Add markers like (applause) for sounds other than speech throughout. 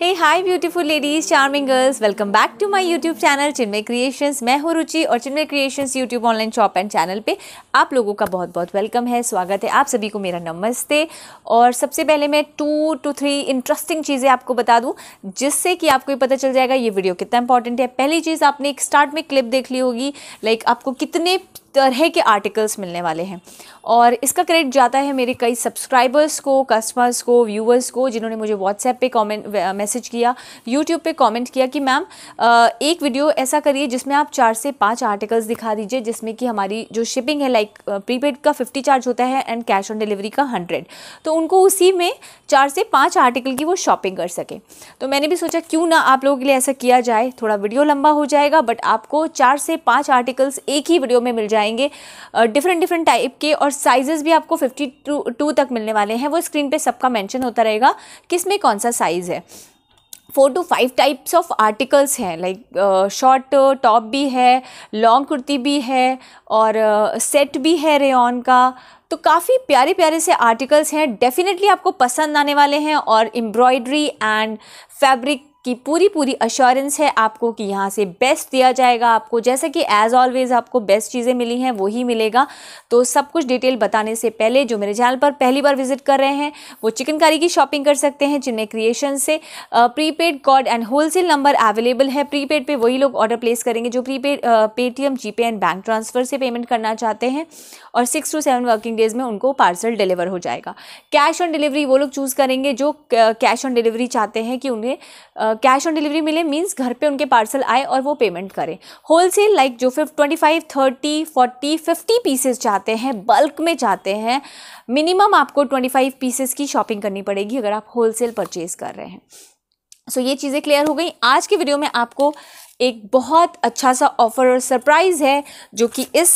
hey hi beautiful ladies charming girls welcome back to my YouTube channel Chinmay creations मैं हूँ रुचि और Chinmay creations YouTube online shop and channel पे आप लोगों का बहुत बहुत वेलकम है स्वागत है आप सभी को मेरा नमस्ते और सबसे पहले मैं टू टू थ्री इंटरेस्टिंग चीज़ें आपको बता दूँ जिससे कि आपको ये पता चल जाएगा ये वीडियो कितना इंपॉर्टेंट है पहली चीज़ आपने एक स्टार्ट में क्लिप देख ली होगी लाइक आपको कितने तरह के आर्टिकल्स मिलने वाले हैं और इसका क्रेडिट जाता है मेरे कई सब्सक्राइबर्स को कस्टमर्स को व्यूअर्स को जिन्होंने मुझे व्हाट्सएप पे कमेंट मैसेज uh, किया यूट्यूब पे कमेंट किया कि मैम uh, एक वीडियो ऐसा करिए जिसमें आप चार से पाँच आर्टिकल्स दिखा दीजिए जिसमें कि हमारी जो शिपिंग है लाइक प्रीपेड uh, का फिफ्टी चार्ज होता है एंड कैश ऑन डिलीवरी का हंड्रेड तो उनको उसी में चार से पाँच आर्टिकल की वो शॉपिंग कर सकें तो मैंने भी सोचा क्यों ना आप लोगों के लिए ऐसा किया जाए थोड़ा वीडियो लंबा हो जाएगा बट आपको चार से पाँच आर्टिकल्स एक ही वीडियो में मिल जाए आएंगे डिफरेंट डिफरेंट टाइप के और साइजेस भी आपको फिफ्टी टू तक मिलने वाले हैं वो स्क्रीन पे सबका मेंशन होता रहेगा किस में कौन सा साइज़ है four two five types of articles हैं लाइक शॉर्ट टॉप भी है लॉन्ग कुर्ती भी है और सेट uh, भी है रेन का तो काफ़ी प्यारे प्यारे से आर्टिकल्स हैं डेफिनेटली आपको पसंद आने वाले हैं और एम्ब्रॉयड्री एंड फैब्रिक की पूरी पूरी अश्योरेंस है आपको कि यहाँ से बेस्ट दिया जाएगा आपको जैसे कि एज़ ऑलवेज़ आपको बेस्ट चीज़ें मिली हैं वही मिलेगा तो सब कुछ डिटेल बताने से पहले जो मेरे चैनल पर पहली बार विजिट कर रहे हैं वो चिकनकारी की शॉपिंग कर सकते हैं चिन्ह क्रिएशन से prepaid COD and wholesale number available है प्रीपेड पर वही लोग ऑर्डर प्लेस करेंगे जो prepaid Paytm GPay and bank transfer से पेमेंट करना चाहते हैं और six two seven working days में उनको पार्सल डिलीवर हो जाएगा कैश ऑन डिलीवरी वो लोग चूज़ करेंगे जो कैश ऑन डिलीवरी चाहते हैं कि उन्हें कैश ऑन डिलीवरी मिले मीन्स घर पे उनके पार्सल आए और वो पेमेंट करें होल सेल लाइक जो फिफ twenty five thirty forty fifty pieces चाहते हैं बल्क में चाहते हैं मिनिमम आपको ट्वेंटी फाइव पीसेस की शॉपिंग करनी पड़ेगी अगर आप होल सेल परचेज कर रहे हैं सो so, ये चीज़ें क्लियर हो गई आज के वीडियो में आपको एक बहुत अच्छा सा ऑफर और सरप्राइज़ है जो कि इस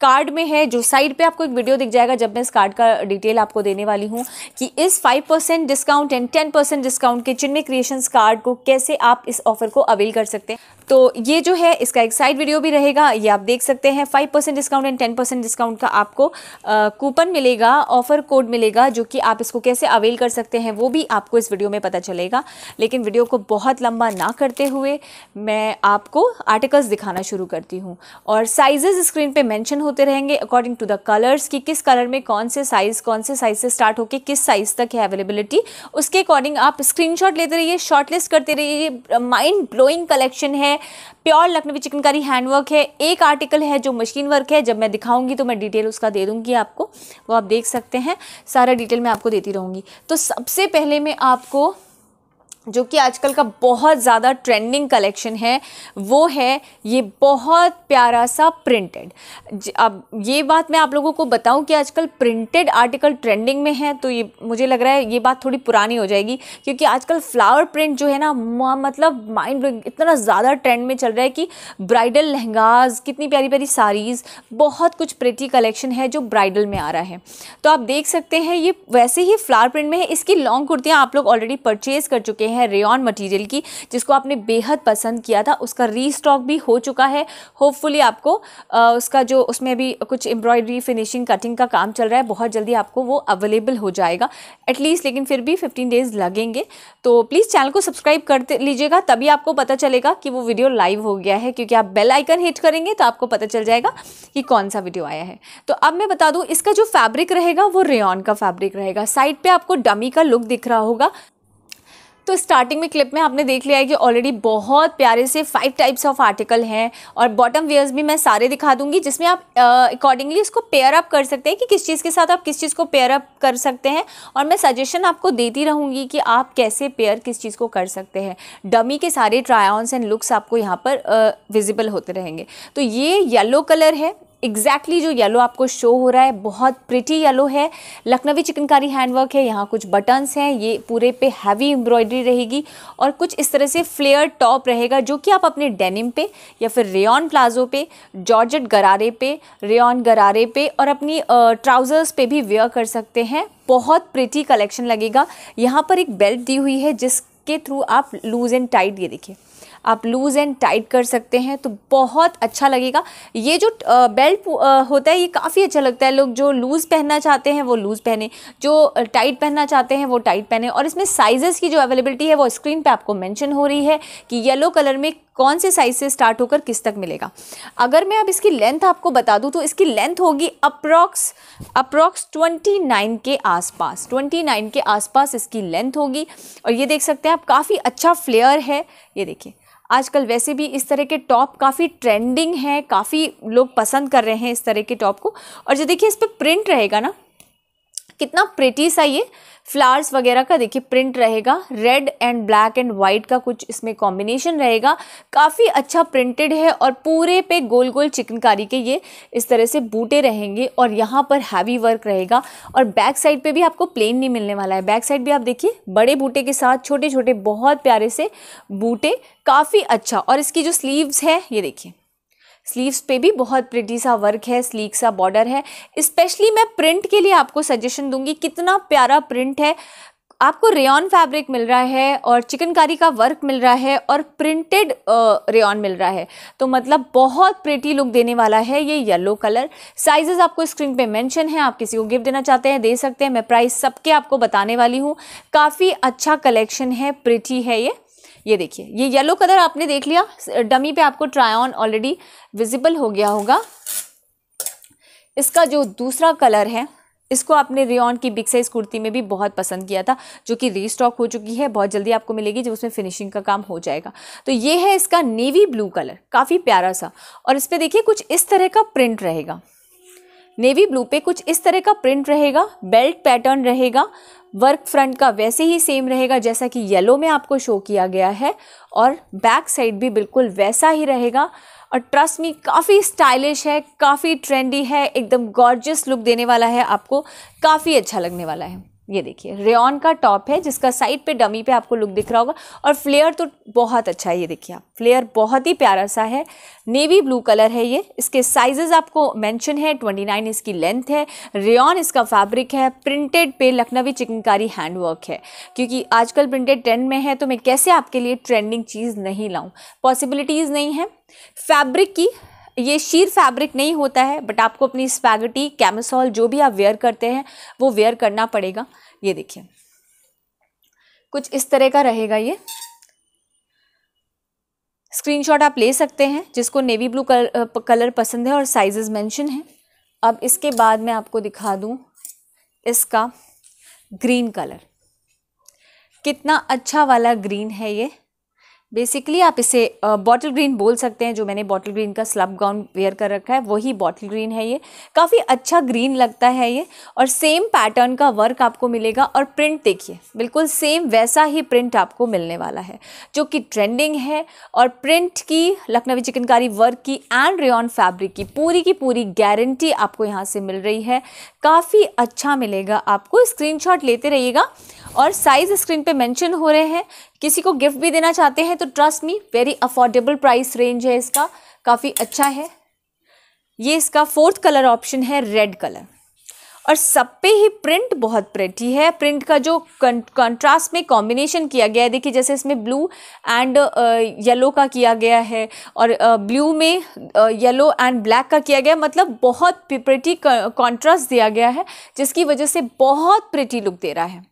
कार्ड में है जो साइड पे आपको एक वीडियो दिख जाएगा जब मैं इस कार्ड का डिटेल आपको देने वाली हूँ कि इस 5% डिस्काउंट एंड 10% डिस्काउंट के चिन्ह क्रिएशंस कार्ड को कैसे आप इस ऑफर को अवेल कर सकते हैं तो ये जो है इसका एक साइड वीडियो भी रहेगा ये आप देख सकते हैं five percent discount and ten percent discount का आपको कूपन मिलेगा ऑफर कोड मिलेगा जो कि आप इसको कैसे अवेल कर सकते हैं वो भी आपको इस वीडियो में पता चलेगा लेकिन वीडियो को बहुत लंबा ना करते हुए मैं आपको आर्टिकल्स दिखाना शुरू करती हूँ और साइजेज़ स्क्रीन पर मैंशन होते रहेंगे अकॉर्डिंग टू द कलर्स कि किस कलर में कौन से साइज़ कौन से साइज़ से स्टार्ट होकर किस साइज़ तक है अवेलेबिलिटी उसके अकॉर्डिंग आप स्क्रीन लेते रहिए शॉर्टलिस्ट करते रहिए माइंड ब्लोइंग कलेक्शन है प्योर लखनवी चिकनकारी हैंडवर्क है एक आर्टिकल है जो मशीन वर्क है जब मैं दिखाऊंगी तो मैं डिटेल उसका दे दूंगी आपको वो आप देख सकते हैं सारा डिटेल मैं आपको देती रहूँगी तो सबसे पहले मैं आपको जो कि आजकल का बहुत ज़्यादा ट्रेंडिंग कलेक्शन है वो है ये बहुत प्यारा सा प्रिंटेड अब ये बात मैं आप लोगों को बताऊं कि आजकल प्रिंटेड आर्टिकल ट्रेंडिंग में है तो ये मुझे लग रहा है ये बात थोड़ी पुरानी हो जाएगी क्योंकि आजकल फ्लावर प्रिंट जो है ना मतलब माइंड इतना ज़्यादा ट्रेंड में चल रहा है कि ब्राइडल लहंगाज कितनी प्यारी प्यारी साड़ीज़ बहुत कुछ प्रिटी कलेक्शन है जो ब्राइडल में आ रहा है तो आप देख सकते हैं ये वैसे ही फ्लावर प्रिंट में है इसकी लॉन्ग कुर्तियाँ आप लोग ऑलरेडी परचेज़ कर चुके हैं हैं रेन मटेरियल की जिसको आपने बेहद पसंद किया था उसका रीस्टॉक भी हो चुका है होपफुली आपको आ, उसका जो उसमें भी कुछ एम्ब्रॉयडरी फिनिशिंग कटिंग का काम चल रहा है बहुत जल्दी आपको वो अवेलेबल हो जाएगा एटलीस्ट लेकिन फिर भी फिफ्टीन डेज़ लगेंगे तो प्लीज़ चैनल को सब्सक्राइब कर लीजिएगा तभी आपको पता चलेगा कि वो वीडियो लाइव हो गया है क्योंकि आप बेल आइकन हिट करेंगे तो आपको पता चल जाएगा कि कौन सा वीडियो आया है तो अब मैं बता दूं इसका जो फैब्रिक रहेगा वो रेन का फैब्रिक रहेगा साइड पे आपको डमी का लुक दिख रहा होगा तो स्टार्टिंग में क्लिप में आपने देख लिया है कि ऑलरेडी बहुत प्यारे से फाइव टाइप्स ऑफ आर्टिकल हैं और बॉटम वेयर्स भी मैं सारे दिखा दूंगी जिसमें आप अकॉर्डिंगली इसको पेयर अप कर सकते हैं कि किस चीज़ के साथ आप किस चीज़ को पेयर अप कर सकते हैं और मैं सजेशन आपको देती रहूँगी कि आप कैसे पेयर किस चीज़ को कर सकते हैं डमी के सारे ट्रायॉन्स एंड लुक्स आपको यहाँ पर विजिबल होते रहेंगे तो ये येलो कलर है एग्जैक्टली exactly जो येलो आपको शो हो रहा है बहुत प्रिटी येलो है लखनवी चिकनकारी हैंडवर्क है यहाँ कुछ बटन्स हैं ये पूरे पे हैवी एम्ब्रॉयडरी रहेगी और कुछ इस तरह से फ्लेयर टॉप रहेगा जो कि आप अपने डेनिम पे या फिर रेन प्लाजो पे जॉर्जेट गरारे पे रेन गरारे पे और अपनी ट्राउज़र्स पे भी वेयर कर सकते हैं बहुत प्रिटी कलेक्शन लगेगा यहाँ पर एक बेल्ट दी हुई है जिसके थ्रू आप लूज़ एंड टाइट ये देखिए आप लूज़ एंड टाइट कर सकते हैं तो बहुत अच्छा लगेगा ये जो बेल्ट होता है ये काफ़ी अच्छा लगता है लोग जो लूज़ पहनना चाहते हैं वो लूज़ पहने जो टाइट पहनना चाहते हैं वो टाइट पहने और इसमें साइजेस की जो अवेलेबिलिटी है वो स्क्रीन पर आपको मैंशन हो रही है कि येलो कलर में कौन से साइज़ से स्टार्ट होकर किस तक मिलेगा अगर मैं अब इसकी लेंथ आपको बता दूँ तो इसकी लेंथ होगी अप्रॉक्स अप्रॉक्स 29 के आसपास 29 के आसपास इसकी लेंथ होगी और ये देख सकते हैं आप काफ़ी अच्छा फ्लेयर है ये देखिए आजकल वैसे भी इस तरह के टॉप काफ़ी ट्रेंडिंग है काफ़ी लोग पसंद कर रहे हैं इस तरह के टॉप को और जो देखिए इस पर प्रिंट रहेगा ना कितना प्रेटी सा ये फ्लावर्स वगैरह का देखिए प्रिंट रहेगा red and black and white का कुछ इसमें कॉम्बिनेशन रहेगा काफ़ी अच्छा प्रिंटेड है और पूरे पे गोल गोल चिकनकारी के ये इस तरह से बूटे रहेंगे और यहाँ पर हैवी वर्क रहेगा और बैक साइड पे भी आपको प्लेन नहीं मिलने वाला है बैक साइड भी आप देखिए बड़े बूटे के साथ छोटे छोटे बहुत प्यारे से बूटे काफ़ी अच्छा और इसकी जो स्लीव्स है ये देखिए स्लीव्स पे भी बहुत प्रिटी सा वर्क है स्लीक सा बॉर्डर है स्पेशली मैं प्रिंट के लिए आपको सजेशन दूंगी कितना प्यारा प्रिंट है आपको रेन फैब्रिक मिल रहा है और चिकनकारी का वर्क मिल रहा है और प्रिंटेड रेयन मिल रहा है तो मतलब बहुत प्रेटी लुक देने वाला है ये येलो कलर साइजेस आपको स्क्रीन पे मेंशन है आप किसी को गिफ्ट देना चाहते हैं दे सकते हैं मैं प्राइस सबके आपको बताने वाली हूँ काफ़ी अच्छा कलेक्शन है प्रिटी है ये ये देखिए ये येलो कलर आपने देख लिया डमी पे आपको ऑन ऑलरेडी विजिबल हो गया होगा इसका जो दूसरा कलर है इसको आपने रियॉन की बिग साइज़ कुर्ती में भी बहुत पसंद किया था जो कि रीस्टॉक हो चुकी है बहुत जल्दी आपको मिलेगी जब उसमें फिनिशिंग का काम हो जाएगा तो ये है इसका नेवी ब्लू कलर काफ़ी प्यारा सा और इस पर देखिए कुछ इस तरह का प्रिंट रहेगा नेवी ब्लू पे कुछ इस तरह का प्रिंट रहेगा बेल्ट पैटर्न रहेगा वर्क फ्रंट का वैसे ही सेम रहेगा जैसा कि येलो में आपको शो किया गया है और बैक साइड भी बिल्कुल वैसा ही रहेगा और ट्रस्ट मी काफ़ी स्टाइलिश है काफ़ी ट्रेंडी है एकदम गॉर्जियस लुक देने वाला है आपको काफ़ी अच्छा लगने वाला है ये देखिए रेन का टॉप है जिसका साइड पे डमी पे आपको लुक दिख रहा होगा और फ्लेयर तो बहुत अच्छा है ये देखिए आप फ्लेयर बहुत ही प्यारा सा है नेवी ब्लू कलर है ये इसके साइजेस आपको मेंशन है 29 इसकी लेंथ है रेन इसका फैब्रिक है प्रिंटेड पे लखनवी चिकनकारी हैंडवर्क है क्योंकि आजकल प्रिंटेड ट्रेंड में है तो मैं कैसे आपके लिए ट्रेंडिंग चीज़ नहीं लाऊँ पॉसिबिलिटीज़ नहीं है फैब्रिक की ये शीर फैब्रिक नहीं होता है बट आपको अपनी स्पैगटी कैमिसॉल जो भी आप वेयर करते हैं वो वेयर करना पड़ेगा ये देखिए कुछ इस तरह का रहेगा ये स्क्रीनशॉट आप ले सकते हैं जिसको नेवी ब्लू कलर कलर पसंद है और साइजेस मेंशन हैं अब इसके बाद मैं आपको दिखा दूं इसका ग्रीन कलर कितना अच्छा वाला ग्रीन है ये बेसिकली आप इसे बॉटल ग्रीन बोल सकते हैं जो मैंने बॉटल ग्रीन का स्लब गाउन वेयर कर रखा है वही बॉटल ग्रीन है ये काफ़ी अच्छा ग्रीन लगता है ये और सेम पैटर्न का वर्क आपको मिलेगा और प्रिंट देखिए बिल्कुल सेम वैसा ही प्रिंट आपको मिलने वाला है जो कि ट्रेंडिंग है और प्रिंट की लखनवी चिकनकारी वर्क की एंड रेन फैब्रिक की पूरी की पूरी गारंटी आपको यहाँ से मिल रही है काफ़ी अच्छा मिलेगा आपको स्क्रीन लेते रहिएगा और साइज़ स्क्रीन पर मैंशन हो रहे हैं किसी को गिफ्ट भी देना चाहते हैं तो trust me very affordable price range है इसका काफ़ी अच्छा है ये इसका फोर्थ कलर ऑप्शन है रेड कलर और सब पे ही प्रिंट बहुत प्रेटी है प्रिंट का जो कंट्रास्ट में कॉम्बिनेशन किया गया है देखिए जैसे इसमें ब्लू एंड येलो का किया गया है और ब्लू uh, में येलो एंड ब्लैक का किया गया मतलब बहुत प्रेटी कॉन्ट्रास्ट दिया गया है जिसकी वजह से बहुत प्रेटी लुक दे रहा है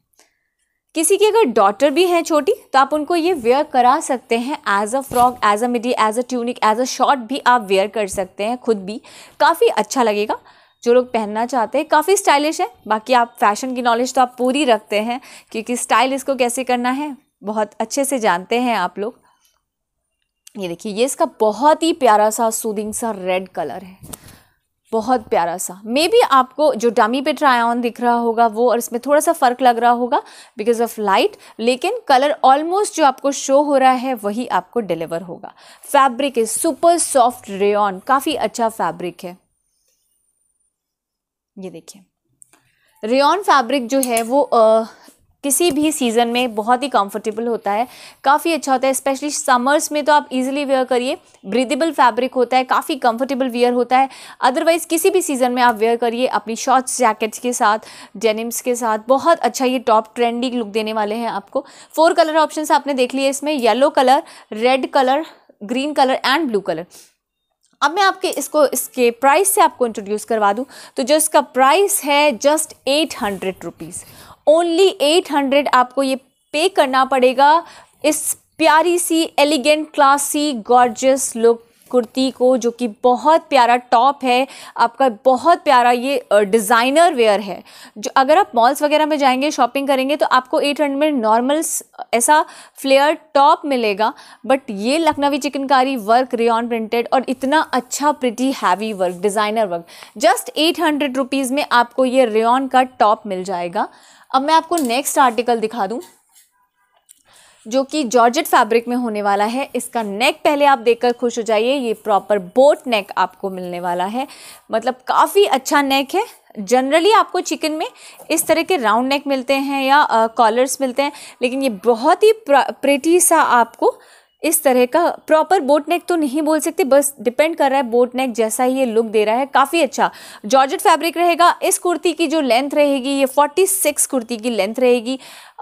किसी की अगर डॉटर भी हैं छोटी तो आप उनको ये वेयर करा सकते हैं as a frock as a midi as a tunic as a short भी आप वेयर कर सकते हैं खुद भी काफ़ी अच्छा लगेगा जो लोग पहनना चाहते हैं काफ़ी स्टाइलिश है बाकी आप फैशन की नॉलेज तो आप पूरी रखते हैं क्योंकि स्टाइल इसको कैसे करना है बहुत अच्छे से जानते हैं आप लोग ये देखिए ये इसका बहुत ही प्यारा सा सूदिंग सा रेड कलर है बहुत प्यारा सा मे बी आपको जो डमी पे ऑन दिख रहा होगा वो और इसमें थोड़ा सा फ़र्क लग रहा होगा बिकॉज ऑफ लाइट लेकिन कलर ऑलमोस्ट जो आपको शो हो रहा है वही आपको डिलीवर होगा fabric is super soft rayon काफ़ी अच्छा फैब्रिक है ये देखिए रेन फैब्रिक जो है वो किसी भी सीज़न में बहुत ही कंफर्टेबल होता है काफ़ी अच्छा होता है स्पेशली समर्स में तो आप इजीली वेयर करिए ब्रीदेबल फैब्रिक होता है काफ़ी कंफर्टेबल वेयर होता है अदरवाइज़ किसी भी सीज़न में आप वेयर करिए अपनी शॉर्ट्स जैकेट्स के साथ डेनिम्स के साथ बहुत अच्छा ये टॉप ट्रेंडिंग लुक देने वाले हैं आपको फोर कलर ऑप्शन आपने देख लिए इसमें yellow colour red colour green colour and blue colour अब मैं आपके इसको इसके प्राइस से आपको इंट्रोड्यूस करवा दूं तो जो इसका प्राइस है just eight hundred rupees only eight hundred आपको ये पे करना पड़ेगा इस प्यारी सी elegant classy gorgeous look kurti को जो कि बहुत प्यारा टॉप है आपका बहुत प्यारा ये डिज़ाइनर वेयर है जो अगर आप मॉल्स वगैरह में जाएंगे शॉपिंग करेंगे तो आपको एट हंड्रेड में नॉर्मल ऐसा फ्लेयर टॉप मिलेगा बट ये लखनवी चिकनकारी वर्क रेन प्रिंटेड और इतना अच्छा pretty heavy work designer work just eight hundred rupees में आपको ये रेन का टॉप मिल जाएगा अब मैं आपको नेक्स्ट आर्टिकल दिखा दूँ जो कि जॉर्जेट फैब्रिक में होने वाला है इसका नेक पहले आप देखकर खुश हो जाइए ये प्रॉपर बोट नेक आपको मिलने वाला है मतलब काफ़ी अच्छा नेक है जनरली आपको चिकन में इस तरह के राउंड नेक मिलते हैं या कॉलर्स मिलते हैं लेकिन ये बहुत ही प्रेटी सा आपको इस तरह का प्रॉपर बोट नेक तो नहीं बोल सकते बस डिपेंड कर रहा है बोट नेक जैसा ही ये लुक दे रहा है काफ़ी अच्छा जॉर्जेट फैब्रिक रहेगा इस कुर्ती की जो लेंथ रहेगी ये 46 कुर्ती की लेंथ रहेगी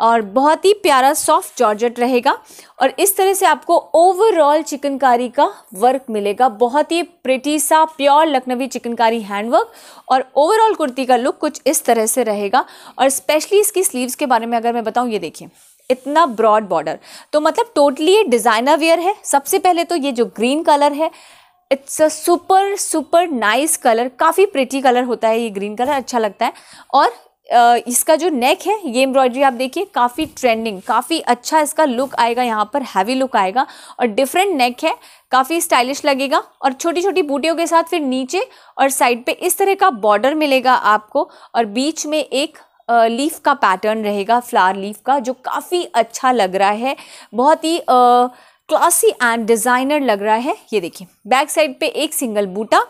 और बहुत ही प्यारा सॉफ्ट जॉर्जेट रहेगा और इस तरह से आपको ओवरऑल चिकनकारी का वर्क मिलेगा बहुत ही प्रिटी सा प्योर लखनवी चिकनकारी हैंडवर्क और ओवरऑल कुर्ती का लुक कुछ इस तरह से रहेगा और स्पेशली इसकी स्लीव्स के बारे में अगर मैं बताऊँ ये देखिए इतना ब्रॉड बॉर्डर तो मतलब टोटली ये डिज़ाइनर वेयर है सबसे पहले तो ये जो ग्रीन कलर है it's a super super nice colour काफ़ी प्रिटी कलर होता है ये ग्रीन कलर अच्छा लगता है और इसका जो नेक है ये एम्ब्रॉयडरी आप देखिए काफ़ी ट्रेंडिंग काफ़ी अच्छा इसका लुक आएगा यहाँ पर हैवी लुक आएगा और डिफरेंट नेक है काफ़ी स्टाइलिश लगेगा और छोटी छोटी बूटियों के साथ फिर नीचे और साइड पे इस तरह का बॉर्डर मिलेगा आपको और बीच में एक लीफ का पैटर्न रहेगा फ्लावर लीफ का जो काफ़ी अच्छा लग रहा है बहुत ही क्लासी एंड डिज़ाइनर लग रहा है ये देखिए बैक साइड पे एक सिंगल बूटा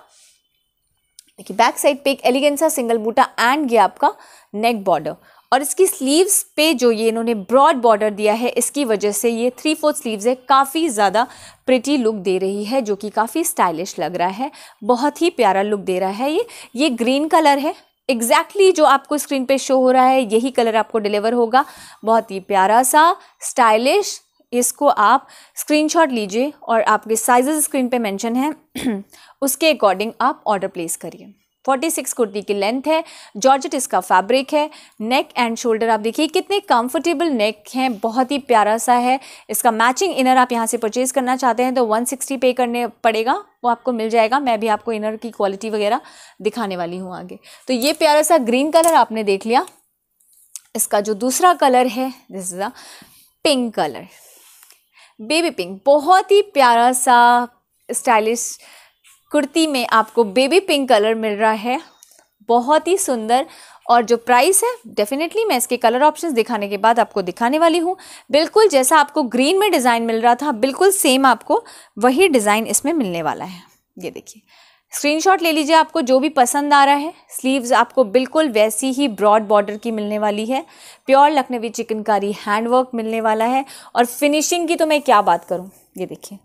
देखिए बैक साइड पे एक एलिगेंसा सिंगल बूटा एंड ये आपका नेक बॉर्डर और इसकी स्लीव्स पे जो ये इन्होंने ब्रॉड बॉर्डर दिया है इसकी वजह से ये थ्री फोर्थ स्लीव्स है काफ़ी ज़्यादा प्रिटी लुक दे रही है जो कि काफ़ी स्टाइलिश लग रहा है बहुत ही प्यारा लुक दे रहा है ये ये ग्रीन कलर है एग्जैक्टली exactly जो आपको स्क्रीन पे शो हो रहा है यही कलर आपको डिलीवर होगा बहुत ही प्यारा सा स्टाइलिश इसको आप स्क्रीनशॉट लीजिए और आपके साइजेस स्क्रीन पे मेंशन हैं (clears throat) उसके अकॉर्डिंग आप ऑर्डर प्लेस करिए 46 कुर्ती की लेंथ है जॉर्जेट इसका फैब्रिक है नेक एंड शोल्डर आप देखिए कितने कंफर्टेबल नेक हैं बहुत ही प्यारा सा है इसका मैचिंग इनर आप यहाँ से परचेज़ करना चाहते हैं तो 160 पे करने पड़ेगा वो आपको मिल जाएगा मैं भी आपको इनर की क्वालिटी वगैरह दिखाने वाली हूँ आगे तो ये प्यारा सा ग्रीन कलर आपने देख लिया इसका जो दूसरा कलर है this is a pink colour baby pink बहुत ही प्यारा सा स्टाइलिश कुर्ती में आपको बेबी पिंक कलर मिल रहा है बहुत ही सुंदर और जो प्राइस है डेफिनेटली मैं इसके कलर ऑप्शंस दिखाने के बाद आपको दिखाने वाली हूँ बिल्कुल जैसा आपको ग्रीन में डिज़ाइन मिल रहा था बिल्कुल सेम आपको वही डिज़ाइन इसमें मिलने वाला है ये देखिए स्क्रीनशॉट ले लीजिए आपको जो भी पसंद आ रहा है स्लीव्स आपको बिल्कुल वैसी ही ब्रॉड बॉर्डर की मिलने वाली है प्योर लखनवी चिकनकारी हैंडवर्क मिलने वाला है और फिनिशिंग की तो मैं क्या बात करूँ ये देखिए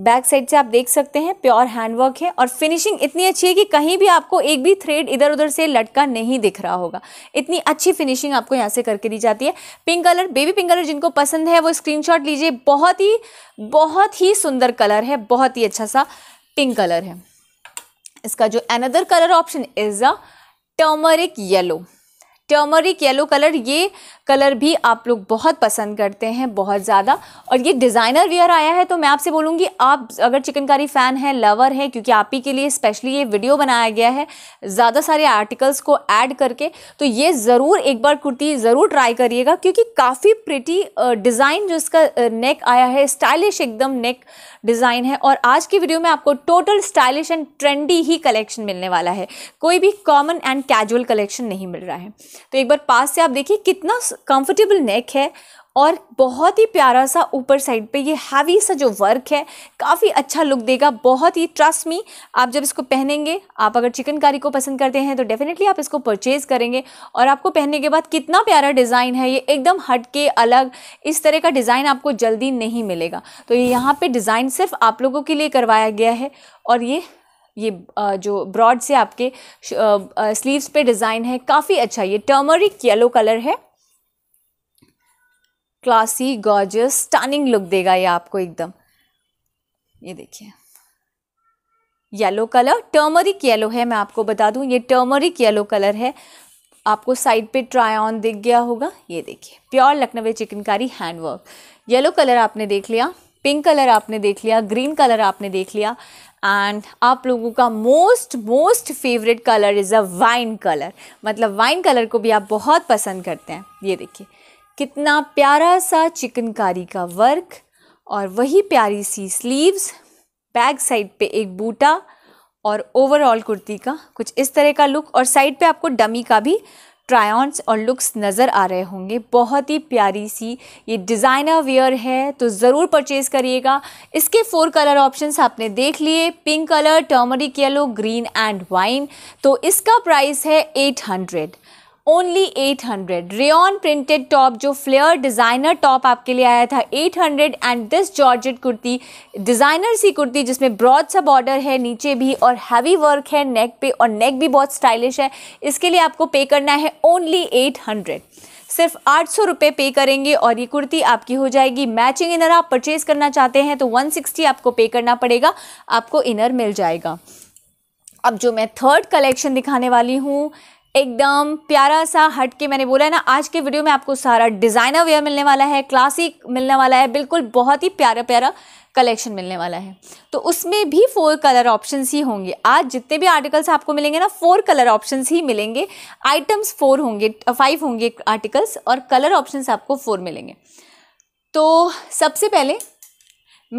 बैक साइड से आप देख सकते हैं प्योर हैंडवर्क है और फिनिशिंग इतनी अच्छी है कि कहीं भी आपको एक भी थ्रेड इधर उधर से लटका नहीं दिख रहा होगा इतनी अच्छी फिनिशिंग आपको यहाँ से करके दी जाती है pink colour baby pink colour जिनको पसंद है वो स्क्रीनशॉट लीजिए बहुत ही बहुत ही सुंदर कलर है बहुत ही अच्छा सा पिंक कलर है इसका जो another colour option is a turmeric yellow turmeric yellow colour ये कलर भी आप लोग बहुत पसंद करते हैं बहुत ज़्यादा और ये डिज़ाइनर वियर आया है तो मैं आपसे बोलूँगी आप अगर चिकनकारी फ़ैन हैं लवर हैं क्योंकि आप ही के लिए स्पेशली ये वीडियो बनाया गया है ज़्यादा सारे आर्टिकल्स को ऐड करके तो ये ज़रूर एक बार कुर्ती ज़रूर ट्राई करिएगा क्योंकि काफ़ी प्रिटी डिज़ाइन जो इसका नेक आया है स्टाइलिश एकदम नेक डिज़ाइन है और आज की वीडियो में आपको टोटल स्टाइलिश एंड ट्रेंडी ही कलेक्शन मिलने वाला है कोई भी कॉमन एंड कैजुअल कलेक्शन नहीं मिल रहा है तो एक बार पास से आप देखिए कितना कंफर्टेबल नेक है और बहुत ही प्यारा सा ऊपर साइड पे ये हैवी सा जो वर्क है काफ़ी अच्छा लुक देगा बहुत ही ट्रस्ट मी आप जब इसको पहनेंगे आप अगर चिकनकारी को पसंद करते हैं तो डेफ़िनेटली आप इसको परचेज़ करेंगे और आपको पहनने के बाद कितना प्यारा डिज़ाइन है ये एकदम हट के अलग इस तरह का डिज़ाइन आपको जल्दी नहीं मिलेगा तो ये यहाँ पर डिज़ाइन सिर्फ आप लोगों के लिए करवाया गया है और ये ये जो ब्रॉड से आपके स्लीव्स पे डिज़ाइन है काफ़ी अच्छा ये टर्मरिक येलो कलर है क्लासी गॉर्जियस स्टनिंग लुक देगा ये आपको एकदम ये देखिए येलो कलर टर्मरिक येलो है मैं आपको बता दूं ये टर्मरिक येलो कलर है आपको साइड पे ट्राई ऑन दिख गया होगा ये देखिए pure Lucknowi chikankari handwork yellow colour आपने देख लिया पिंक कलर आपने देख लिया ग्रीन कलर आपने देख लिया एंड आप लोगों का most most favourite colour is a wine colour मतलब वाइन कलर को भी आप बहुत पसंद करते हैं ये देखिए कितना प्यारा सा चिकनकारी का वर्क और वही प्यारी सी स्लीव्स बैक साइड पे एक बूटा और ओवरऑल कुर्ती का कुछ इस तरह का लुक और साइड पे आपको डमी का भी ट्रायॉन्स और लुक्स नज़र आ रहे होंगे बहुत ही प्यारी सी ये डिज़ाइनर वेयर है तो ज़रूर परचेज़ करिएगा इसके फोर कलर ऑप्शंस आपने देख लिए pink colour turmeric yellow green and wine तो इसका प्राइस है eight hundred only 800 rayon printed top जो फ्लेयर डिज़ाइनर टॉप आपके लिए आया था 800 and this georgette kurti designer सी कुर्ती जिसमें ब्रॉड सा बॉर्डर है नीचे भी और हैवी वर्क है नेक पे और नेक भी बहुत स्टाइलिश है इसके लिए आपको पे करना है ओनली 800 सिर्फ आठ सौ रुपये पे करेंगे और ये कुर्ती आपकी हो जाएगी मैचिंग इनर आप परचेज़ करना चाहते हैं तो 160 आपको पे करना पड़ेगा आपको इनर मिल जाएगा अब जो मैं थर्ड कलेक्शन दिखाने वाली हूँ एकदम प्यारा सा हट के मैंने बोला है ना आज के वीडियो में आपको सारा डिज़ाइनर वेयर मिलने वाला है क्लासिक मिलने वाला है बिल्कुल बहुत ही प्यारा प्यारा कलेक्शन मिलने वाला है तो उसमें भी फोर कलर ऑप्शंस ही होंगे आज जितने भी आर्टिकल्स आपको मिलेंगे ना फोर कलर ऑप्शंस ही मिलेंगे आइटम्स फोर होंगे फाइव होंगे आर्टिकल्स और कलर ऑप्शंस आपको फोर मिलेंगे तो सबसे पहले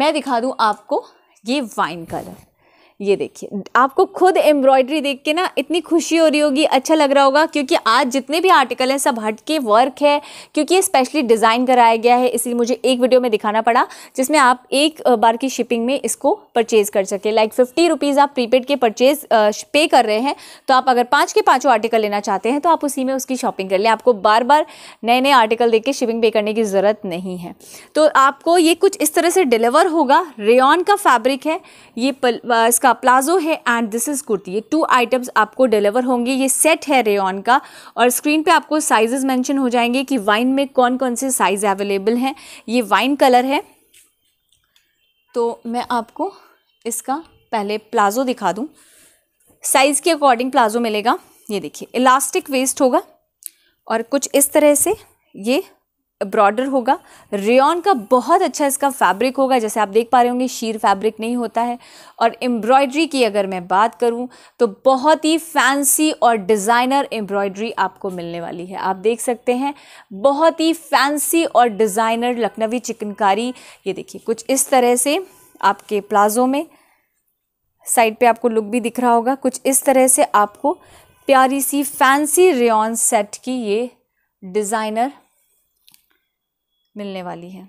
मैं दिखा दूँ आपको ये वाइन कलर ये देखिए आपको खुद एम्ब्रॉयडरी देख के ना इतनी खुशी हो रही होगी अच्छा लग रहा होगा क्योंकि आज जितने भी आर्टिकल हैं सब हट के वर्क है क्योंकि ये स्पेशली डिज़ाइन कराया गया है इसलिए मुझे एक वीडियो में दिखाना पड़ा जिसमें आप एक बार की शिपिंग में इसको परचेज़ कर सके लाइक फिफ्टी रुपीज़ आप प्रीपेड के परचेज़ पे कर रहे हैं तो आप अगर पाँच के पाँचों आर्टिकल लेना चाहते हैं तो आप उसी में उसकी शॉपिंग कर लें आपको बार बार नए नए आर्टिकल देख के शिपिंग पे करने की ज़रूरत नहीं है तो आपको ये कुछ इस तरह से डिलीवर होगा रेन का फैब्रिक है ये इसका प्लाजो है एंड दिस इज़ कुर्ती ये टू आइटम्स आपको डिलीवर होंगे ये सेट है रेन का और स्क्रीन पे आपको साइजेस मेंशन हो जाएंगे कि वाइन में कौन कौन से साइज़ अवेलेबल हैं ये वाइन कलर है तो मैं आपको इसका पहले प्लाजो दिखा दूँ साइज़ के अकॉर्डिंग प्लाजो मिलेगा ये देखिए इलास्टिक वेस्ट होगा और कुछ इस तरह से ये ब्रॉडर होगा रेन का बहुत अच्छा इसका फैब्रिक होगा जैसे आप देख पा रहे होंगे शीर फैब्रिक नहीं होता है और एम्ब्रॉयड्री की अगर मैं बात करूं तो बहुत ही फैंसी और डिज़ाइनर एम्ब्रॉयड्री आपको मिलने वाली है आप देख सकते हैं बहुत ही फैंसी और डिज़ाइनर लखनवी चिकनकारी ये देखिए कुछ इस तरह से आपके प्लाजो में साइड पर आपको लुक भी दिख रहा होगा कुछ इस तरह से आपको प्यारी सी फैंसी रेन सेट की ये डिज़ाइनर मिलने वाली है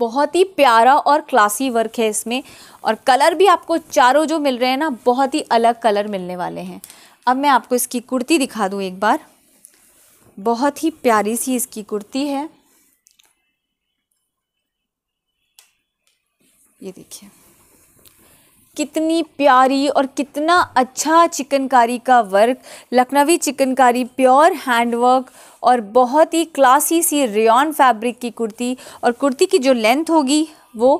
बहुत ही प्यारा और क्लासी वर्क है इसमें और कलर भी आपको चारों जो मिल रहे हैं ना बहुत ही अलग कलर मिलने वाले हैं अब मैं आपको इसकी कुर्ती दिखा दूँ एक बार बहुत ही प्यारी सी इसकी कुर्ती है ये देखिए कितनी प्यारी और कितना अच्छा चिकनकारी का work Lucknowi chikankari pure handwork और बहुत ही क्लासी सी रेन फैब्रिक की कुर्ती और कुर्ती की जो लेंथ होगी वो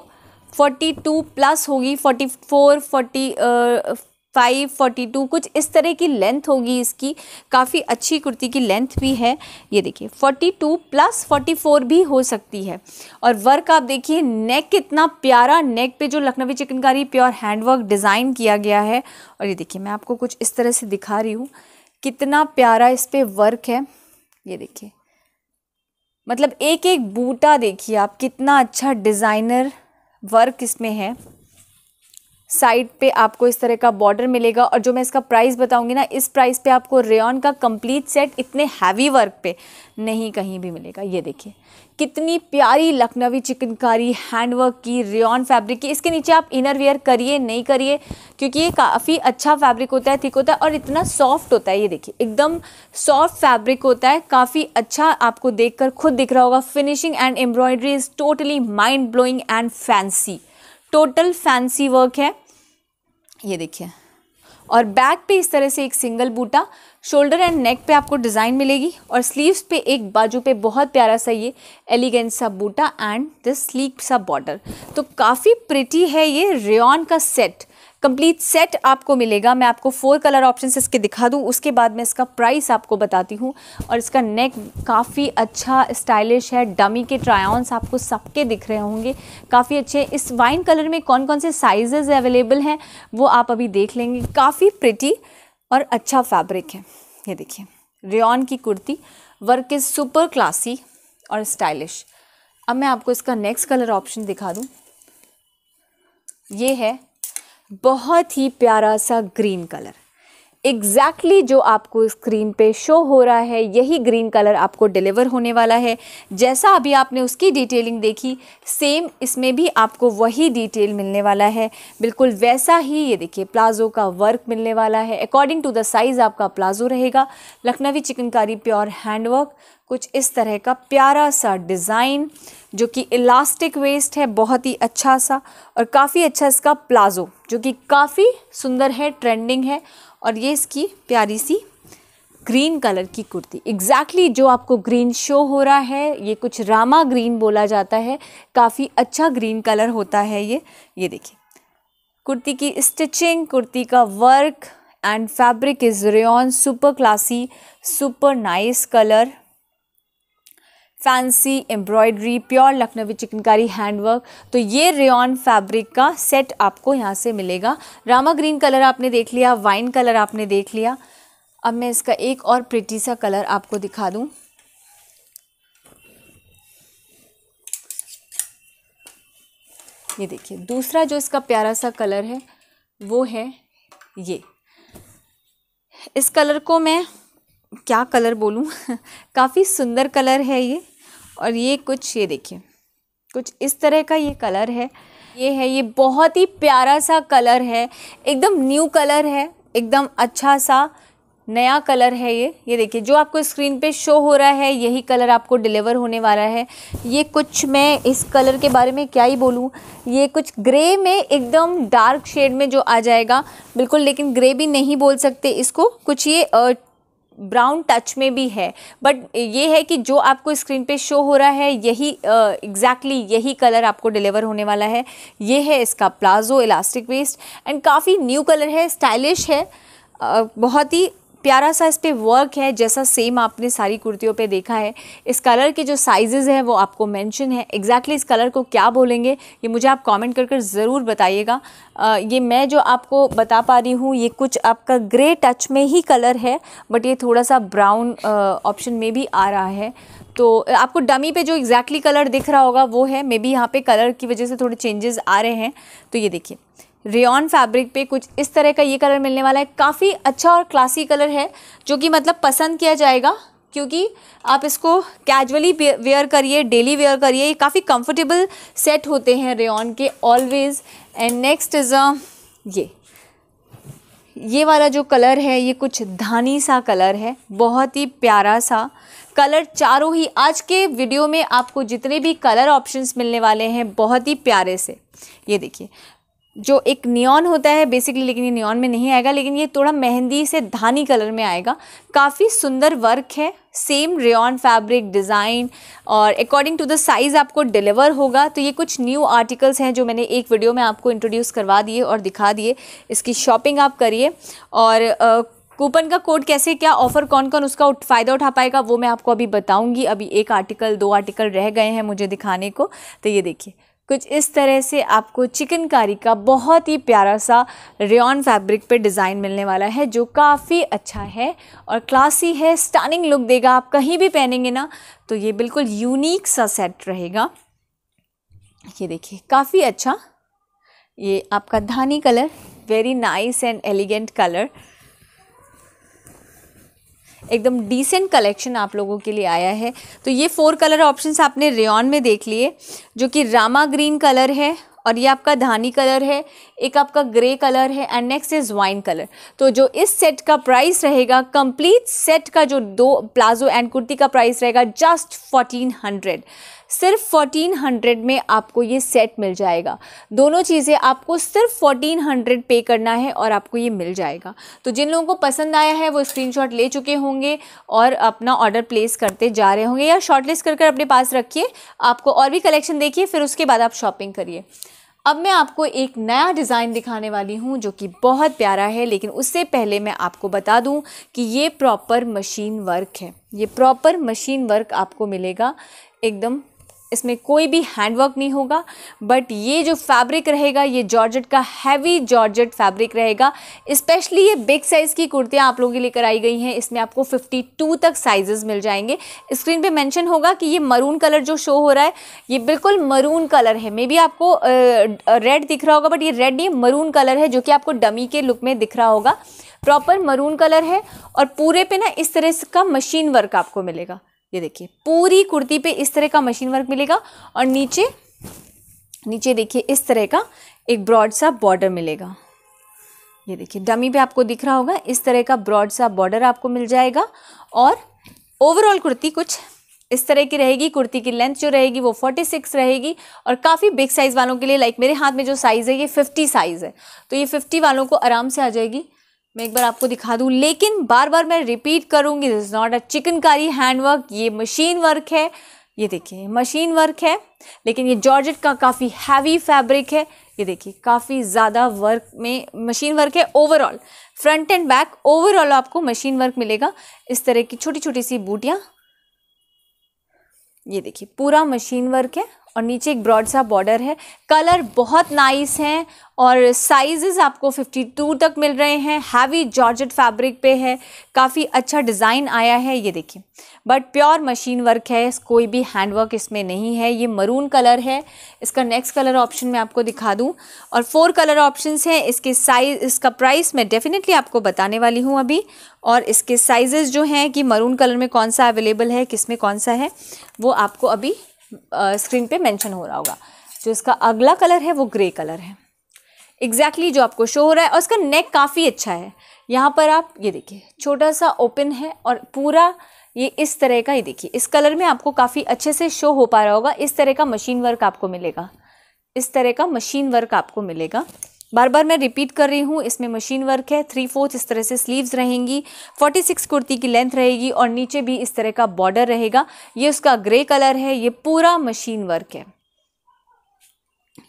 42 प्लस होगी 44 40 फाइव फोर्टी टू कुछ इस तरह की लेंथ होगी इसकी काफ़ी अच्छी कुर्ती की लेंथ भी है ये देखिए forty two plus forty four भी हो सकती है और वर्क आप देखिए नेक कितना प्यारा नेक पे जो Lucknowi chikankari pure handwork design किया गया है और ये देखिए मैं आपको कुछ इस तरह से दिखा रही हूँ कितना प्यारा इस पर वर्क है ये देखिए मतलब एक एक बूटा देखिए आप कितना अच्छा डिज़ाइनर वर्क इसमें है साइड पे आपको इस तरह का बॉर्डर मिलेगा और जो मैं इसका प्राइस बताऊंगी ना इस प्राइस पे आपको रेन का कंप्लीट सेट इतने हैवी वर्क पे नहीं कहीं भी मिलेगा ये देखिए कितनी प्यारी लखनवी चिकनकारी हैंडवर्क की रेन फैब्रिक की इसके नीचे आप इनर वेयर करिए नहीं करिए क्योंकि ये काफ़ी अच्छा फैब्रिक होता है थिक होता है और इतना सॉफ्ट होता है ये देखिए एकदम सॉफ्ट फैब्रिक होता है काफ़ी अच्छा आपको देख खुद दिख रहा होगा finishing and embroidery is totally mind blowing and fancy total fancy work है ये देखिए और बैक पे इस तरह से एक सिंगल बूटा शोल्डर एंड नेक पे आपको डिज़ाइन मिलेगी और स्लीव्स पे एक बाजू पे बहुत प्यारा सा ये एलिगेंट सा बूटा एंड दिस स्लीक सा बॉर्डर तो काफ़ी प्रिटी है ये रेन का सेट कंप्लीट सेट आपको मिलेगा मैं आपको फोर कलर ऑप्शन इसके दिखा दूँ उसके बाद मैं इसका प्राइस आपको बताती हूँ और इसका नेक काफ़ी अच्छा स्टाइलिश है डमी के ट्रायस आपको सबके दिख रहे होंगे काफ़ी अच्छे इस वाइन कलर में कौन कौन से साइजेज़ अवेलेबल हैं वो आप अभी देख लेंगे काफ़ी प्रिटी और अच्छा फैब्रिक है ये देखिए रेन की kurti work is super classy और स्टाइलिश अब मैं आपको इसका नेक्स्ट कलर ऑप्शन दिखा दूँ ये है बहुत ही प्यारा सा ग्रीन कलर एग्जैक्टली exactly जो आपको स्क्रीन पे शो हो रहा है यही ग्रीन कलर आपको डिलीवर होने वाला है जैसा अभी आपने उसकी डिटेलिंग देखी सेम इसमें भी आपको वही डिटेल मिलने वाला है बिल्कुल वैसा ही ये देखिए प्लाजो का वर्क मिलने वाला है अकॉर्डिंग टू द साइज़ आपका प्लाजो रहेगा लखनवी चिकनकारी प्योर हैंडवर्क कुछ इस तरह का प्यारा सा डिज़ाइन जो कि इलास्टिक वेस्ट है बहुत ही अच्छा सा और काफ़ी अच्छा इसका प्लाजो जो कि काफ़ी सुंदर है ट्रेंडिंग है और ये इसकी प्यारी सी ग्रीन कलर की कुर्ती एग्जैक्टली exactly जो आपको ग्रीन शो हो रहा है ये कुछ रामा ग्रीन बोला जाता है काफ़ी अच्छा ग्रीन कलर होता है ये ये देखिए कुर्ती की स्टिचिंग कुर्ती का work and fabric is rayon super classy super nice colour fancy embroidery pure Lucknowi chikankari handwork तो ये रेन फैब्रिक का सेट आपको यहाँ से मिलेगा रामा ग्रीन कलर आपने देख लिया वाइन कलर आपने देख लिया अब मैं इसका एक और प्रिटी सा कलर आपको दिखा दूँ ये देखिए दूसरा जो इसका प्यारा सा कलर है वो है ये इस कलर को मैं क्या कलर बोलूँ (laughs) काफ़ी सुंदर कलर है ये और ये कुछ ये देखिए कुछ इस तरह का ये कलर है ये है ये बहुत ही प्यारा सा कलर है एकदम न्यू कलर है एकदम अच्छा सा नया कलर है ये ये देखिए जो आपको स्क्रीन पे शो हो रहा है यही कलर आपको डिलीवर होने वाला है ये कुछ मैं इस कलर के बारे में क्या ही बोलूँ ये कुछ ग्रे में एकदम डार्क शेड में जो आ जाएगा बिल्कुल लेकिन ग्रे भी नहीं बोल सकते इसको कुछ ये ब्राउन टच में भी है बट ये है कि जो आपको स्क्रीन पे शो हो रहा है यही एग्जैक्टली uh, यही कलर आपको डिलीवर होने वाला है ये है इसका प्लाजो इलास्टिक वेस्ट एंड काफ़ी न्यू कलर है स्टाइलिश है बहुत ही प्यारा सा इस पर वर्क है जैसा सेम आपने सारी कुर्तियों पे देखा है इस कलर के जो साइजेज़ हैं वो आपको मेंशन है एग्जैक्टली exactly इस कलर को क्या बोलेंगे ये मुझे आप कमेंट कर कर ज़रूर बताइएगा ये मैं जो आपको बता पा रही हूँ ये कुछ आपका ग्रे टच में ही कलर है बट ये थोड़ा सा ब्राउन ऑप्शन में भी आ रहा है तो आपको डमी पे जो एग्जैक्टली exactly कलर दिख रहा होगा वो है मे बी यहाँ पे कलर की वजह से थोड़े चेंजेस आ रहे हैं तो ये देखिए रेन फैब्रिक पे कुछ इस तरह का ये कलर मिलने वाला है काफ़ी अच्छा और क्लासी कलर है जो कि मतलब पसंद किया जाएगा क्योंकि आप इसको कैजुअली वेयर करिए डेली वेयर करिए ये काफ़ी कंफर्टेबल सेट होते हैं रेन के ऑलवेज़ एंड नेक्स्ट इज़ ये ये वाला जो कलर है ये कुछ धानी सा कलर है बहुत ही प्यारा सा कलर चारों ही आज के वीडियो में आपको जितने भी कलर ऑप्शंस मिलने वाले हैं बहुत ही प्यारे से ये देखिए जो एक नियॉन होता है बेसिकली लेकिन ये नियॉन में नहीं आएगा लेकिन ये थोड़ा मेहंदी से धानी कलर में आएगा काफ़ी सुंदर वर्क है सेम रेन फैब्रिक डिज़ाइन और अकॉर्डिंग टू द साइज़ आपको डिलीवर होगा तो ये कुछ न्यू आर्टिकल्स हैं जो मैंने एक वीडियो में आपको इंट्रोड्यूस करवा दिए और दिखा दिए इसकी शॉपिंग आप करिए और आ, कूपन का कोड कैसे क्या ऑफर कौन कौन उसका उठ, फ़ायदा उठा पाएगा वो मैं आपको अभी बताऊंगी अभी एक आर्टिकल दो आर्टिकल रह गए हैं मुझे दिखाने को तो ये देखिए कुछ इस तरह से आपको चिकनकारी का बहुत ही प्यारा सा रेन फैब्रिक पे डिज़ाइन मिलने वाला है जो काफ़ी अच्छा है और क्लासी है स्टनिंग लुक देगा आप कहीं भी पहनेंगे ना तो ये बिल्कुल यूनिक सा सेट रहेगा ये देखिए काफ़ी अच्छा ये आपका धानी colour very nice and elegant colour एकदम डिसेंट कलेक्शन आप लोगों के लिए आया है तो ये फोर कलर ऑप्शंस आपने रेन में देख लिए जो कि रामा ग्रीन कलर है और ये आपका धानी कलर है एक आपका ग्रे कलर है and next is wine colour तो जो इस सेट का प्राइस रहेगा कंप्लीट सेट का जो दो प्लाजो एंड कुर्ती का प्राइस रहेगा जस्ट फोर्टीन हंड्रेड सिर्फ 1400 में आपको ये सेट मिल जाएगा दोनों चीज़ें आपको सिर्फ 1400 पे करना है और आपको ये मिल जाएगा तो जिन लोगों को पसंद आया है वो स्क्रीनशॉट ले चुके होंगे और अपना ऑर्डर प्लेस करते जा रहे होंगे या शॉर्टलिस्ट कर कर अपने पास रखिए आपको और भी कलेक्शन देखिए फिर उसके बाद आप शॉपिंग करिए अब मैं आपको एक नया डिज़ाइन दिखाने वाली हूँ जो कि बहुत प्यारा है लेकिन उससे पहले मैं आपको बता दूँ कि ये प्रॉपर मशीन वर्क है ये प्रॉपर मशीन वर्क आपको मिलेगा एकदम इसमें कोई भी हैंडवर्क नहीं होगा बट ये जो फैब्रिक रहेगा ये जॉर्जेट का हैवी जॉर्जेट फैब्रिक रहेगा स्पेशली ये बिग साइज़ की कुर्तियाँ आप लोगों के लिए कराई गई हैं इसमें आपको 52 तक साइजेस मिल जाएंगे स्क्रीन पे मेंशन होगा कि ये मरून कलर जो शो हो रहा है ये बिल्कुल मरून कलर है मे बी आपको रेड दिख रहा होगा बट ये रेड नहीं मरून कलर है जो कि आपको डमी के लुक में दिख रहा होगा प्रॉपर मरून कलर है और पूरे पे ना इस तरह का मशीन वर्क आपको मिलेगा ये देखिए पूरी कुर्ती पे इस तरह का मशीन वर्क मिलेगा और नीचे नीचे देखिए इस तरह का एक ब्रॉड सा बॉर्डर मिलेगा ये देखिए डमी पे आपको दिख रहा होगा इस तरह का ब्रॉड सा बॉर्डर आपको मिल जाएगा और ओवरऑल कुर्ती कुछ इस तरह की रहेगी कुर्ती की लेंथ जो रहेगी वो 46 रहेगी और काफ़ी बिग साइज़ वालों के लिए लाइक मेरे हाथ में जो साइज़ है ये 50 साइज़ है तो ये 50 वालों को आराम से आ जाएगी मैं एक बार आपको दिखा दूँ लेकिन बार बार मैं रिपीट करूँगी this is not a chikankari handwork ये मशीन वर्क है ये देखिए मशीन वर्क है लेकिन ये जॉर्जेट का काफ़ी हैवी फैब्रिक है ये देखिए काफ़ी ज़्यादा वर्क में मशीन वर्क है overall front and back overall आपको मशीन वर्क मिलेगा इस तरह की छोटी छोटी सी बूटियाँ ये देखिए पूरा मशीन वर्क है और नीचे एक ब्रॉड सा बॉर्डर है कलर बहुत नाइस हैं और साइजेस आपको 52 तक मिल रहे हैं हैवी जॉर्जेट फैब्रिक पे है काफ़ी अच्छा डिज़ाइन आया है ये देखिए बट प्योर मशीन वर्क है कोई भी हैंड वर्क इसमें नहीं है ये मरून कलर है इसका नेक्स्ट कलर ऑप्शन मैं आपको दिखा दूँ और फोर कलर ऑप्शन हैं इसके साइज इसका प्राइस मैं डेफिनेटली आपको बताने वाली हूँ अभी और इसके साइजेस जो हैं कि मरून कलर में कौन सा अवेलेबल है किस में कौन सा है वो आपको अभी स्क्रीन पे मेंशन हो रहा होगा जो इसका अगला कलर है वो ग्रे कलर है एग्जैक्टली exactly जो आपको शो हो रहा है और इसका नेक काफ़ी अच्छा है यहाँ पर आप ये देखिए छोटा सा ओपन है और पूरा ये इस तरह का ये देखिए इस कलर में आपको काफ़ी अच्छे से शो हो पा रहा होगा इस तरह का मशीन वर्क आपको मिलेगा इस तरह का मशीन वर्क आपको मिलेगा बार बार मैं रिपीट कर रही हूँ इसमें मशीन वर्क है थ्री फोर्थ इस तरह से स्लीव्स रहेंगी 46 कुर्ती की लेंथ रहेगी और नीचे भी इस तरह का बॉर्डर रहेगा ये उसका ग्रे कलर है ये पूरा मशीन वर्क है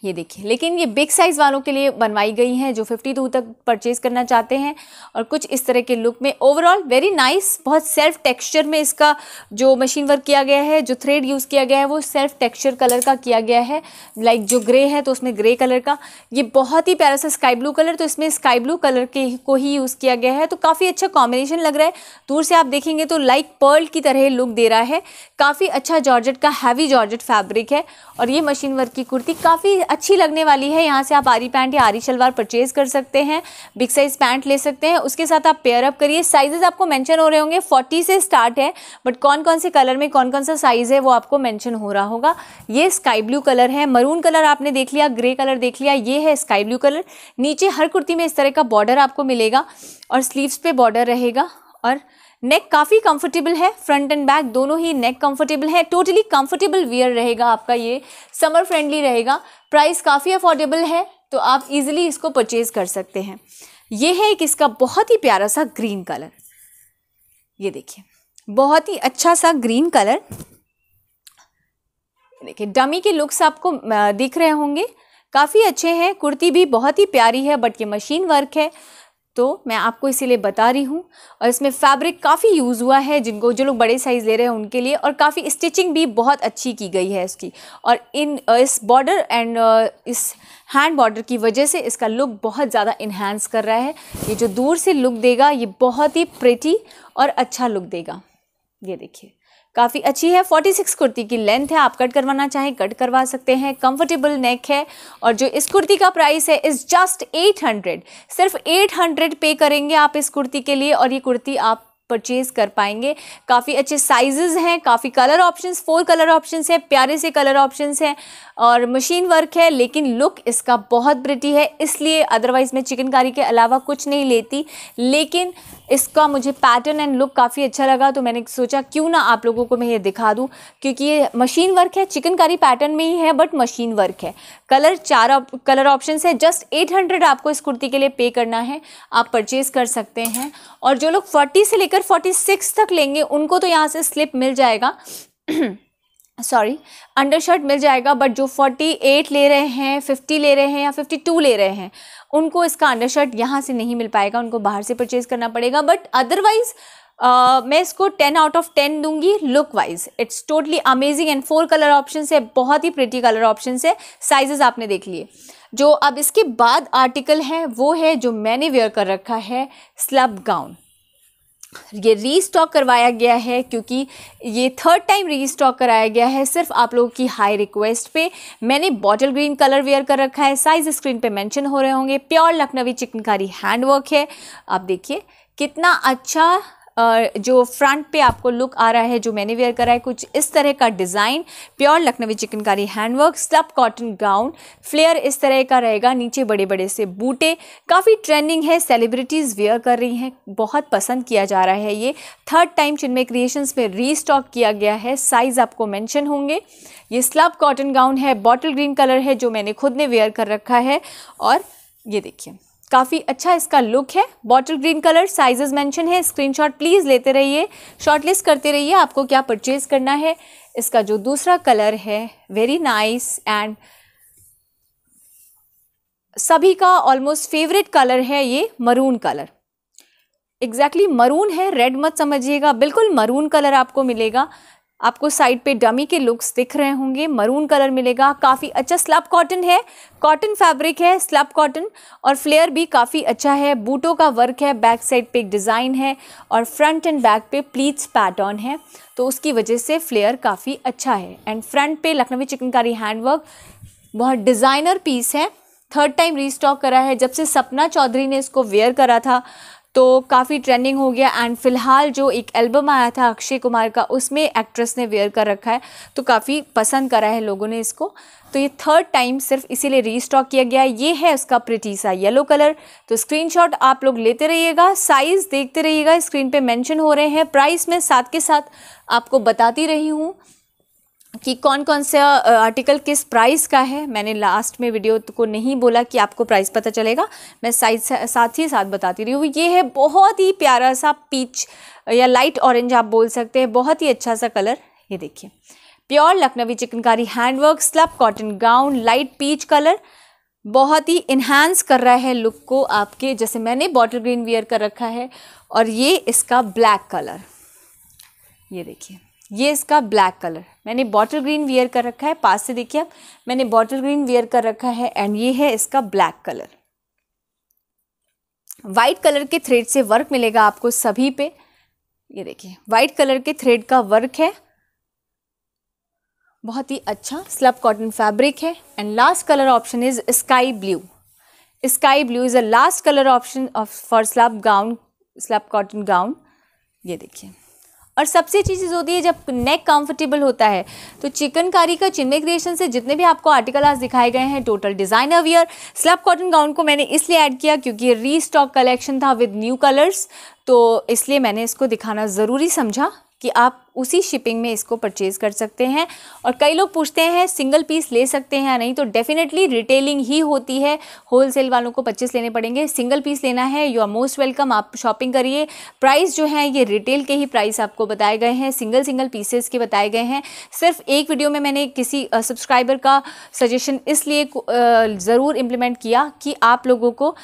ये देखिए लेकिन ये बिग साइज़ वालों के लिए बनवाई गई हैं जो 52 तक परचेज करना चाहते हैं और कुछ इस तरह के लुक में ओवरऑल वेरी नाइस बहुत सेल्फ टेक्सचर में इसका जो मशीन वर्क किया गया है जो थ्रेड यूज़ किया गया है वो सेल्फ टेक्सचर कलर का किया गया है लाइक जो ग्रे है तो उसमें ग्रे कलर का ये बहुत ही प्यारा सा स्काई ब्लू कलर तो इसमें स्काई ब्लू कलर के को ही यूज़ किया गया है तो काफ़ी अच्छा कॉम्बिनेशन लग रहा है दूर से आप देखेंगे तो लाइक पर्ल की तरह लुक दे रहा है काफ़ी अच्छा जॉर्जेट का हैवी जॉर्जेट फैब्रिक है और ये मशीन वर्क की कुर्ती काफ़ी अच्छी लगने वाली है यहाँ से आप आरी पैंट या आरी शलवार परचेज कर सकते हैं बिग साइज़ पैंट ले सकते हैं उसके साथ आप पेयर अप करिए साइजेस आपको मेंशन हो रहे होंगे 40 से स्टार्ट है बट कौन कौन से कलर में कौन कौन सा साइज़ है वो आपको मेंशन हो रहा होगा ये स्काई ब्लू कलर है मरून कलर आपने देख लिया ग्रे कलर देख लिया ये है स्काई ब्लू कलर नीचे हर कुर्ती में इस तरह का बॉर्डर आपको मिलेगा और स्लीव्स पे बॉर्डर रहेगा और नेक काफ़ी कंफर्टेबल है फ्रंट एंड बैक दोनों ही नेक कंफर्टेबल है टोटली कंफर्टेबल वियर रहेगा आपका ये समर फ्रेंडली रहेगा प्राइस काफ़ी अफोर्डेबल है तो आप इजीली इसको परचेज़ कर सकते हैं ये है एक इसका बहुत ही प्यारा सा ग्रीन कलर ये देखिए बहुत ही अच्छा सा ग्रीन कलर देखिए डमी के लुक्स आपको दिख रहे होंगे काफ़ी अच्छे हैं कुर्ती भी बहुत ही प्यारी है बट ये मशीन वर्क है तो मैं आपको इसीलिए बता रही हूँ और इसमें फैब्रिक काफ़ी यूज़ हुआ है जिनको जो लोग बड़े साइज़ ले रहे हैं उनके लिए और काफ़ी स्टिचिंग भी बहुत अच्छी की गई है इसकी और इन इस बॉर्डर एंड इस हैंड बॉर्डर की वजह से इसका लुक बहुत ज़्यादा इन्हेंस कर रहा है ये जो दूर से लुक देगा ये बहुत ही प्रेटी और अच्छा लुक देगा ये देखिए काफ़ी अच्छी है 46 कुर्ती की लेंथ है आप कट करवाना चाहें कट करवा सकते हैं कंफर्टेबल नेक है और जो इस कुर्ती का प्राइस है इज़ जस्ट 800 सिर्फ 800 पे करेंगे आप इस कुर्ती के लिए और ये कुर्ती आप परचेज़ कर पाएंगे काफ़ी अच्छे साइजेस हैं काफ़ी colour options four colour options हैं प्यारे से कलर ऑप्शंस हैं और मशीन वर्क है लेकिन लुक इसका बहुत ब्रिटी है इसलिए अदरवाइज़ मैं चिकनकारी के अलावा कुछ नहीं लेती लेकिन इसका मुझे पैटर्न एंड लुक काफ़ी अच्छा लगा तो मैंने सोचा क्यों ना आप लोगों को मैं ये दिखा दूँ क्योंकि ये मशीन वर्क है चिकनकारी पैटर्न में ही है बट मशीन वर्क है कलर चार कलर ऑप्शंस है जस्ट एट आपको इस कुर्ती के लिए पे करना है आप परचेज़ कर सकते हैं और जो लोग फोर्टी से लेकर फोर्टी 46 तक लेंगे उनको तो यहाँ से स्लिप मिल जाएगा सॉरी (clears throat) अंडरशर्ट मिल जाएगा बट जो 48 ले रहे हैं 50 ले रहे हैं या 52 ले रहे हैं उनको इसका अंडरशर्ट यहाँ से नहीं मिल पाएगा उनको बाहर से परचेज करना पड़ेगा बट अदरवाइज़ Uh, मैं इसको 10 आउट ऑफ 10 दूंगी look wise it's totally amazing and four colour option है बहुत ही प्रिटी कलर ऑप्शन है साइजेस आपने देख लिए जो अब इसके बाद आर्टिकल है वो है जो मैंने वेयर कर रखा है स्लब गाउन ये रीस्टॉक करवाया गया है क्योंकि ये थर्ड टाइम रीस्टॉक कराया गया है सिर्फ आप लोगों की हाई रिक्वेस्ट पे मैंने बॉटल ग्रीन कलर वेयर कर रखा है साइज स्क्रीन पे मेंशन हो रहे होंगे प्योर लखनवी चिकनकारी हैंडवर्क है आप देखिए कितना अच्छा जो फ्रंट पे आपको लुक आ रहा है जो मैंने वेयर करा है कुछ इस तरह का design pure Lucknowi chikankari handwork slub cotton gown flare इस तरह का रहेगा नीचे बड़े बड़े से बूटे काफ़ी ट्रेंडिंग है सेलिब्रिटीज़ वेयर कर रही हैं बहुत पसंद किया जा रहा है ये थर्ड टाइम चिन्मय क्रिएशंस में रीस्टॉक किया गया है साइज़ आपको मैंशन होंगे ये स्लब कॉटन गाउन है बॉटल ग्रीन कलर है जो मैंने खुद ने वेयर कर रखा है और ये देखिए काफ़ी अच्छा इसका लुक है bottle green colour sizes mention है स्क्रीनशॉट प्लीज़ लेते रहिए शॉर्टलिस्ट करते रहिए आपको क्या परचेज़ करना है इसका जो दूसरा कलर है वेरी नाइस एंड सभी का ऑलमोस्ट फेवरेट कलर है ये maroon colour exactly exactly maroon है रेड मत समझिएगा बिल्कुल मरून कलर आपको मिलेगा आपको साइड पे डमी के लुक्स दिख रहे होंगे मरून कलर मिलेगा काफ़ी अच्छा स्लब कॉटन है कॉटन फैब्रिक है स्लब कॉटन और फ्लेयर भी काफ़ी अच्छा है बूटों का वर्क है बैक साइड पे एक डिज़ाइन है और फ्रंट एंड बैक पे प्लीट्स पैटर्न है तो उसकी वजह से फ्लेयर काफ़ी अच्छा है एंड फ्रंट पे लखनवी चिकनकारी हैंडवर्क बहुत डिज़ाइनर पीस है थर्ड टाइम रीस्टॉक करा है जब से सपना चौधरी ने इसको वेयर करा था तो काफ़ी ट्रेंडिंग हो गया एंड फिलहाल जो एक एल्बम आया था अक्षय कुमार का उसमें एक्ट्रेस ने वेयर कर रखा है तो काफ़ी पसंद करा है लोगों ने इसको तो ये थर्ड टाइम सिर्फ इसीलिए रीस्टॉक किया गया है ये है उसका प्रिटीसा येलो कलर तो स्क्रीनशॉट आप लोग लेते रहिएगा साइज़ देखते रहिएगा स्क्रीन पे मेंशन हो रहे हैं प्राइस में साथ के साथ आपको बताती रही हूँ कि कौन कौन सा आर्टिकल किस प्राइस का है मैंने लास्ट में वीडियो को नहीं बोला कि आपको प्राइस पता चलेगा मैं साइज साथ ही साथ बताती रही हूँ ये है बहुत ही प्यारा सा पीच या लाइट ऑरेंज आप बोल सकते हैं बहुत ही अच्छा सा कलर ये देखिए pure Lucknowi chikankari handwork slub cotton gown light peach colour बहुत ही इन्हांस कर रहा है लुक को आपके जैसे मैंने बॉटल ग्रीन वियर कर रखा है और ये इसका ब्लैक कलर ये देखिए ये इसका ब्लैक कलर मैंने बॉटल ग्रीन वियर कर रखा है पास से देखिए आप मैंने बॉटल ग्रीन वियर कर रखा है एंड ये है इसका ब्लैक कलर वाइट कलर के थ्रेड से वर्क मिलेगा आपको सभी पे ये देखिए वाइट कलर के थ्रेड का वर्क है बहुत ही अच्छा स्लब कॉटन फैब्रिक है and last colour option is sky blue sky blue is a last colour option of for slub gown slub cotton gown ये देखिए और सबसे अच्छी चीज़ होती है जब नेक कंफर्टेबल होता है तो चिकनकारी का चिन्मय क्रिएशन से जितने भी आपको आर्टिकल आज दिखाए गए हैं total designer wear slub cotton gown को मैंने इसलिए ऐड किया क्योंकि ये रीस्टॉक कलेक्शन था विद न्यू कलर्स तो इसलिए मैंने इसको दिखाना ज़रूरी समझा कि आप उसी शिपिंग में इसको परचेज़ कर सकते हैं और कई लोग पूछते हैं सिंगल पीस ले सकते हैं या नहीं तो डेफिनेटली रिटेलिंग ही होती है होलसेल वालों को पच्चीस लेने पड़ेंगे सिंगल पीस लेना है यू आर मोस्ट वेलकम आप शॉपिंग करिए प्राइस जो है ये रिटेल के ही प्राइस आपको बताए गए हैं सिंगल सिंगल पीसेस के बताए गए हैं सिर्फ एक वीडियो में मैंने किसी सब्सक्राइबर का सजेशन इसलिए ज़रूर इम्प्लीमेंट किया कि आप लोगों को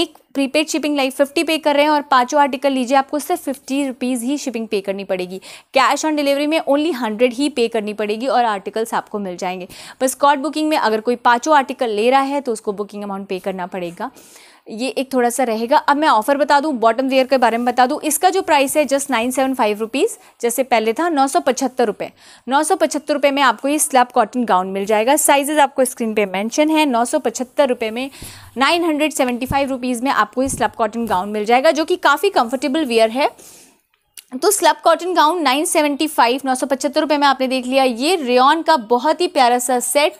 एक प्रीपेड शिपिंग लाइक फिफ्टी पे कर रहे हैं और पाँचों आर्टिकल लीजिए आपको सिर्फ फिफ्टी रुपीज़ ही शिपिंग पे करनी पड़ेगी कैश ऑन डिलीवरी में ओनली हंड्रेड ही पे करनी पड़ेगी और आर्टिकल्स आपको मिल जाएंगे बस स्कॉट बुकिंग में अगर कोई पाँचों आर्टिकल ले रहा है तो उसको बुकिंग अमाउंट पे करना पड़ेगा ये एक थोड़ा सा रहेगा अब मैं ऑफर बता दूँ बॉटम वेयर के बारे में बता दूँ इसका जो प्राइस है just nine seven five rupees जैसे पहले था नौ सौ पचहत्तर रुपये नौ सौ पचहत्तर रुपये में आपको ये स्लैब कॉटन गाउन मिल जाएगा साइजेज आपको स्क्रीन पे मेंशन है नौ सौ पचहत्तर रुपये में nine hundred seventy five rupees में आपको ये स्लैब कॉटन गाउन मिल जाएगा जो कि काफ़ी कंफर्टेबल वेयर है तो slub cotton gown nine seventy five नौ सौ पचहत्तर रुपये में आपने देख लिया ये रेन का बहुत ही प्यारा सा सेट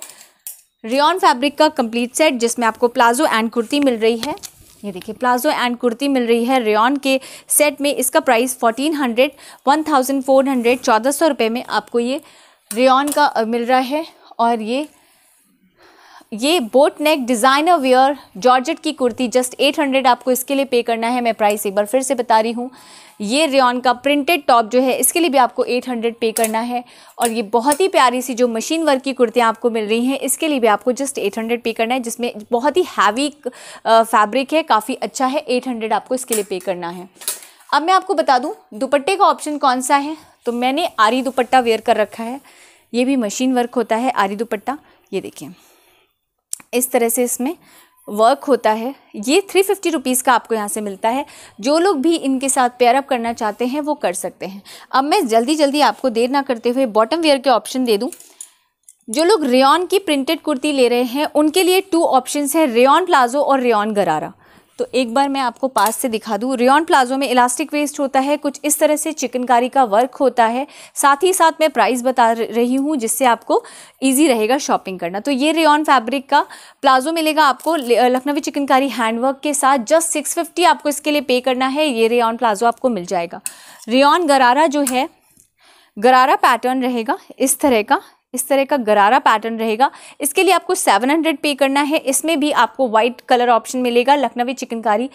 रियॉन फैब्रिक का कंप्लीट सेट जिसमें आपको प्लाजो एंड कुर्ती मिल रही है ये देखिए प्लाजो एंड कुर्ती मिल रही है रेन के सेट में इसका price fourteen hundred one thousand four hundred चौदह सौ रुपये में आपको ये रेन का मिल रहा है और ये ये boat neck designer wear georgette की कुर्ती जस्ट 800 आपको इसके लिए पे करना है मैं प्राइस एक बार फिर से बता रही हूँ ये रेन का प्रिंटेड टॉप जो है इसके लिए भी आपको 800 पे करना है और ये बहुत ही प्यारी सी जो मशीन वर्क की कुर्तियाँ आपको मिल रही हैं इसके लिए भी आपको जस्ट 800 पे करना है जिसमें बहुत ही हैवी फैब्रिक है काफ़ी अच्छा है एट आपको इसके लिए पे करना है अब मैं आपको बता दूँ दुपट्टे का ऑप्शन कौन सा है तो मैंने आरी दुपट्टा वेयर कर रखा है ये भी मशीन वर्क होता है आरी दुपट्टा ये देखिए इस तरह से इसमें वर्क होता है ये थ्री फिफ्टी रुपीज़ का आपको यहाँ से मिलता है जो लोग भी इनके साथ पेयर अप करना चाहते हैं वो कर सकते हैं अब मैं जल्दी जल्दी आपको देर ना करते हुए बॉटम वेयर के ऑप्शन दे दूँ जो लोग रेन की प्रिंटेड कुर्ती ले रहे हैं उनके लिए टू ऑप्शंस हैं रेन प्लाजो और रेन गरारा तो एक बार मैं आपको पास से दिखा दूँ रेन प्लाजो में इलास्टिक वेस्ट होता है कुछ इस तरह से चिकनकारी का वर्क होता है साथ ही साथ मैं प्राइस बता रही हूँ जिससे आपको ईजी रहेगा शॉपिंग करना तो ये रियॉन फैब्रिक का प्लाजो मिलेगा आपको लखनवी चिकनकारी हैंडवर्क के साथ जस्ट सिक्स फिफ्टी आपको इसके लिए पे करना है ये रेन प्लाजो आपको मिल जाएगा रेन गरारा जो है गरारा पैटर्न रहेगा इस तरह का इस तरह का गरारा पैटर्न रहेगा इसके लिए आपको 700 पे करना है इसमें भी आपको वाइट कलर ऑप्शन मिलेगा लखनवी चिकनकारी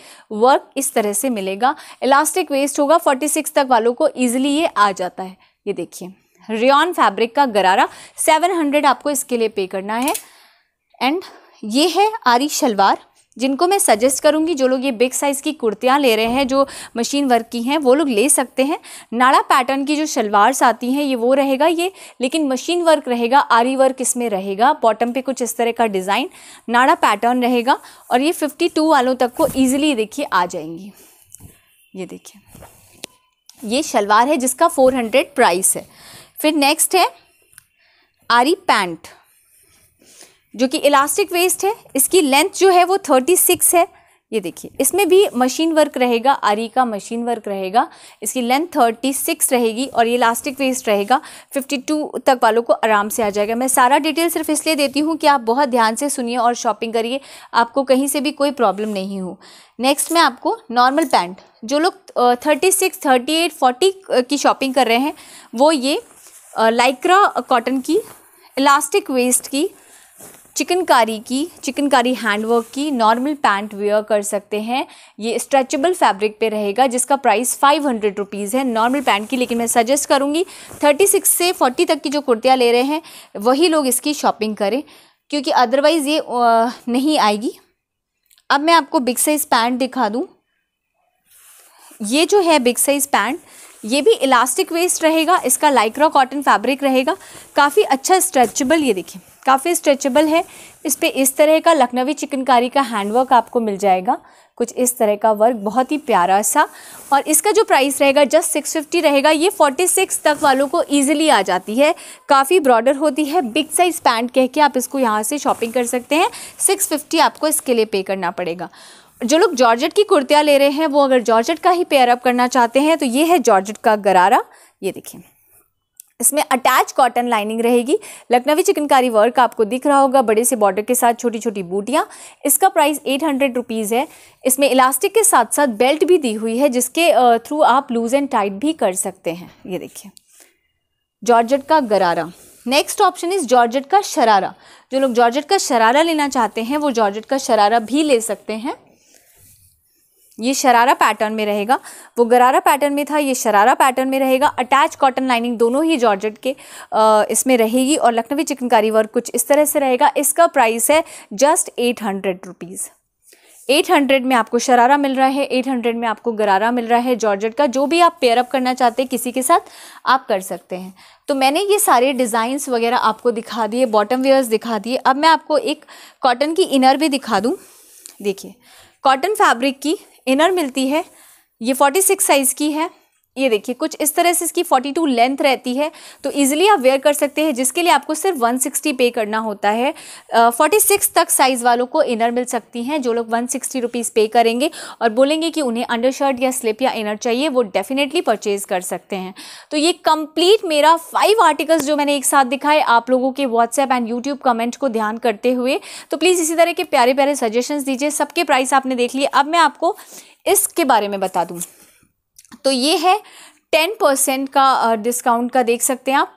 वर्क इस तरह से मिलेगा इलास्टिक वेस्ट होगा 46 तक वालों को ईजिली ये आ जाता है ये देखिए रियॉन फैब्रिक का गरारा 700 आपको इसके लिए पे करना है एंड ये है आरी शलवार जिनको मैं सजेस्ट करूँगी जो लोग ये बिग साइज़ की कुर्तियाँ ले रहे हैं जो मशीन वर्क की हैं वो लोग ले सकते हैं नाड़ा पैटर्न की जो शलवार्स आती हैं ये वो रहेगा ये लेकिन मशीन वर्क रहेगा आरी वर्क इसमें रहेगा बॉटम पे कुछ इस तरह का डिज़ाइन नाड़ा पैटर्न रहेगा और ये फिफ्टी टू वालों तक को ईजिली देखिए आ जाएंगी ये देखिए ये शलवार है जिसका फोर हंड्रेड प्राइस है फिर नेक्स्ट है आरी पैंट जो कि इलास्टिक वेस्ट है इसकी लेंथ जो है वो थर्टी सिक्स है ये देखिए इसमें भी मशीन वर्क रहेगा आरी का मशीन वर्क रहेगा इसकी लेंथ थर्टी सिक्स रहेगी और ये इलास्टिक वेस्ट रहेगा फिफ्टी टू तक वालों को आराम से आ जाएगा मैं सारा डिटेल सिर्फ इसलिए देती हूँ कि आप बहुत ध्यान से सुनिए और शॉपिंग करिए आपको कहीं से भी कोई प्रॉब्लम नहीं हो नेक्स्ट मैं आपको नॉर्मल पैंट जो लोग thirty six thirty eight forty की शॉपिंग कर रहे हैं वो ये लाइक्रा कॉटन की इलास्टिक वेस्ट की चिकनकारी की चिकनकारी हैंडवर्क की नॉर्मल पैंट वेयर कर सकते हैं ये स्ट्रेचेबल फैब्रिक पे रहेगा जिसका प्राइस फाइव हंड्रेड रुपीज़ है नॉर्मल पैंट की लेकिन मैं सजेस्ट करूँगी थर्टी सिक्स से फोर्टी तक की जो कुर्तियाँ ले रहे हैं वही लोग इसकी शॉपिंग करें क्योंकि अदरवाइज़ ये नहीं आएगी अब मैं आपको बिग साइज़ पैंट दिखा दूँ ये जो है बिग साइज़ पैंट ये भी इलास्टिक वेस्ट रहेगा इसका लाइक्रा कॉटन फैब्रिक रहेगा काफ़ी अच्छा स्ट्रेचबल ये देखिए काफ़ी स्ट्रेचेबल है इस पर इस तरह का लखनवी चिकनकारी का हैंडवर्क आपको मिल जाएगा कुछ इस तरह का वर्क बहुत ही प्यारा सा और इसका जो प्राइस रहेगा जस्ट सिक्स फिफ्टी रहेगा ये फोर्टी सिक्स तक वालों को ईजिली आ जाती है काफ़ी ब्रॉडर होती है बिग साइज़ पैंट कह के आप इसको यहाँ से शॉपिंग कर सकते हैं सिक्स फिफ्टी आपको इसके लिए पे करना पड़ेगा जो लोग जॉर्जट की कुर्तियाँ ले रहे हैं वो अगर जॉर्जट का ही पेयरअप करना चाहते हैं तो ये है जॉर्जट का गरारा ये देखिए इसमें अटैच कॉटन लाइनिंग रहेगी लखनवी चिकनकारी वर्क आपको दिख रहा होगा बड़े से बॉर्डर के साथ छोटी छोटी बूटियाँ इसका प्राइस एट हंड्रेड रुपीज़ है इसमें इलास्टिक के साथ साथ बेल्ट भी दी हुई है जिसके थ्रू आप लूज़ एंड टाइट भी कर सकते हैं ये देखिए जॉर्जट का गरारा नेक्स्ट ऑप्शन इज़ जॉर्जट का शरारा जो लोग जॉर्जट का शरारा लेना चाहते हैं वो जॉर्जट का शरारा भी ले सकते हैं ये शरारा पैटर्न में रहेगा वो गरारा पैटर्न में था ये शरारा पैटर्न में रहेगा अटैच कॉटन लाइनिंग दोनों ही जॉर्जेट के इसमें रहेगी और लखनवी चिकनकारी वर्क कुछ इस तरह से रहेगा इसका प्राइस है just eight hundred rupees eight hundred में आपको शरारा मिल रहा है एट हंड्रेड में आपको गरारा मिल रहा है जॉर्जेट का जो भी आप पेयरअप करना चाहते हैं किसी के साथ आप कर सकते हैं तो मैंने ये सारे डिज़ाइंस वगैरह आपको दिखा दिए बॉटम वेयर्स दिखा दिए अब मैं आपको एक कॉटन की इनर भी दिखा दूँ देखिए कॉटन फैब्रिक की इनर मिलती है ये फोर्टी सिक्स साइज़ की है ये देखिए कुछ इस तरह से इसकी 42 लेंथ रहती है तो इजीली आप वेयर कर सकते हैं जिसके लिए आपको सिर्फ 160 पे करना होता है uh, 46 तक साइज़ वालों को इनर मिल सकती हैं जो लोग 160 सिक्सटी पे करेंगे और बोलेंगे कि उन्हें अंडरशर्ट या स्लिप या इनर चाहिए वो डेफिनेटली परचेज़ कर सकते हैं तो ये कंप्लीट मेरा फाइव आर्टिकल्स जो मैंने एक साथ दिखाए आप लोगों के व्हाट्सएप एंड यूट्यूब कमेंट को ध्यान करते हुए तो प्लीज़ इसी तरह के प्यारे प्यारे सजेशन दीजिए सबके प्राइस आपने देख लिए अब मैं आपको इसके बारे में बता दूँ तो ये है टेन परसेंट का डिस्काउंट का देख सकते हैं आप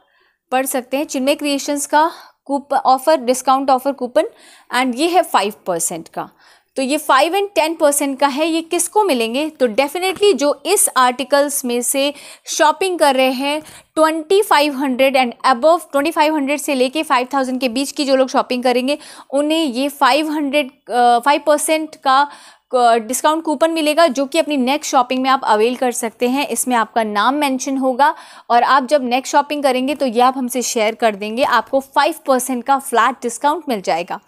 पढ़ सकते हैं चिन्मय क्रिएशंस का coupon offer discount offer coupon and ये है फाइव परसेंट का तो ये फाइव एंड टेन परसेंट का है ये किसको मिलेंगे तो डेफिनेटली जो इस आर्टिकल्स में से शॉपिंग कर रहे हैं twenty five hundred and above twenty five hundred से लेके फाइव थाउजेंड के बीच की जो लोग शॉपिंग करेंगे उन्हें ये फाइव हंड्रेड फाइव परसेंट का डिस्काउंट कूपन मिलेगा जो कि अपनी नेक्स्ट शॉपिंग में आप अवेल कर सकते हैं इसमें आपका नाम मेंशन होगा और आप जब नेक्स्ट शॉपिंग करेंगे तो ये आप हमसे शेयर कर देंगे आपको 5 परसेंट का फ्लैट डिस्काउंट मिल जाएगा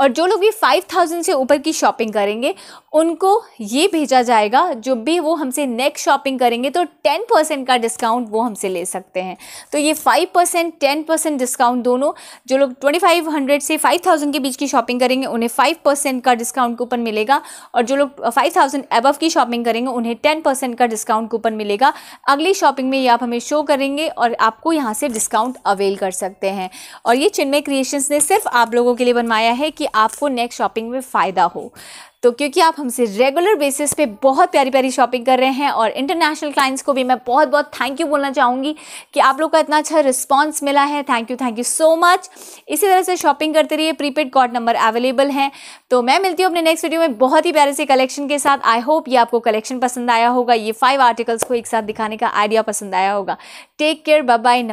और जो लोग भी 5000 से ऊपर की शॉपिंग करेंगे उनको ये भेजा जाएगा जो भी वो हमसे नेक्स्ट शॉपिंग करेंगे तो टेन परसेंट का डिस्काउंट वो हमसे ले सकते हैं तो ये five percent ten percent discount दोनों जो लोग ट्वेंटी फाइव हंड्रेड से फाइव थाउजेंड के बीच की शॉपिंग करेंगे उन्हें फाइव परसेंट का डिस्काउंट कूपन मिलेगा और जो लोग फाइव थाउजेंड एबव की शॉपिंग करेंगे उन्हें टेन परसेंट का डिस्काउंट कूपन मिलेगा अगली शॉपिंग में ये आप हमें शो करेंगे और आपको यहाँ से डिस्काउंट अवेल कर सकते हैं और ये चिन्मय क्रिएशंस ने सिर्फ आप लोगों के लिए बनवाया है कि आपको नेक्स्ट शॉपिंग में फ़ायदा हो तो क्योंकि आप हमसे रेगुलर बेसिस पे बहुत प्यारी प्यारी शॉपिंग कर रहे हैं और इंटरनेशनल क्लाइंट्स को भी मैं बहुत बहुत थैंक यू बोलना चाहूँगी कि आप लोग का इतना अच्छा रिस्पॉन्स मिला है thank you thank you so much इसी तरह से शॉपिंग करते रहिए प्रीपेड कॉड नंबर अवेलेबल हैं तो मैं मिलती हूँ अपने नेक्स्ट वीडियो में बहुत ही प्यारे से कलेक्शन के साथ आई होप ये आपको कलेक्शन पसंद आया होगा ये फाइव आर्टिकल्स को एक साथ दिखाने का आइडिया पसंद आया होगा टेक केयर बाय